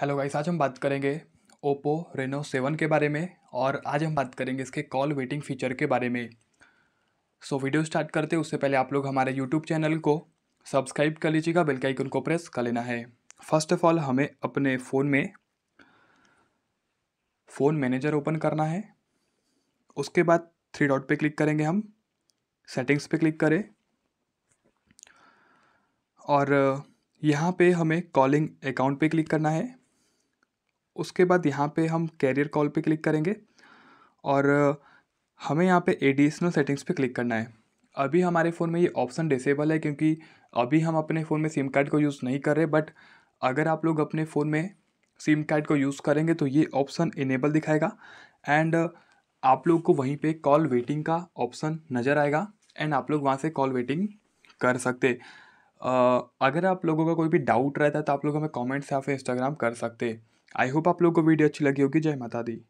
hello guys आज हम बात करेंगे ओप्पो रेनो सेवन के बारे में और आज हम बात करेंगे इसके कॉल वेटिंग फीचर के बारे में सो so, वीडियो स्टार्ट करते उससे पहले आप लोग हमारे यूट्यूब चैनल को सब्सक्राइब कर लीजिएगा बेल के आइकन को प्रेस कर लेना है फर्स्ट ऑफ ऑल हमें अपने फ़ोन में फ़ोन मैनेजर ओपन करना है उसके बाद थ्री डॉट पर क्लिक करेंगे हम सेटिंग्स पे क्लिक करें और यहाँ पे हमें कॉलिंग अकाउंट पे क्लिक करना है उसके बाद यहाँ पे हम कैरियर कॉल पे क्लिक करेंगे और हमें यहाँ पे एडिशनल सेटिंग्स पे क्लिक करना है अभी हमारे फ़ोन में ये ऑप्शन डिसेबल है क्योंकि अभी हम अपने फ़ोन में सिम कार्ड को यूज़ नहीं कर रहे बट अगर आप लोग अपने फ़ोन में सिम कार्ड को यूज़ करेंगे तो ये ऑप्शन इनेबल दिखाएगा एंड आप लोग को वहीं पे कॉल वेटिंग का ऑप्शन नज़र आएगा एंड आप लोग वहाँ से कॉल वेटिंग कर सकते अगर आप लोगों का कोई भी डाउट रहता है तो आप लोग हमें कॉमेंट्स या फिर इंस्टाग्राम कर सकते आई होप आप लोगों को वीडियो अच्छी लगी होगी जय माता दी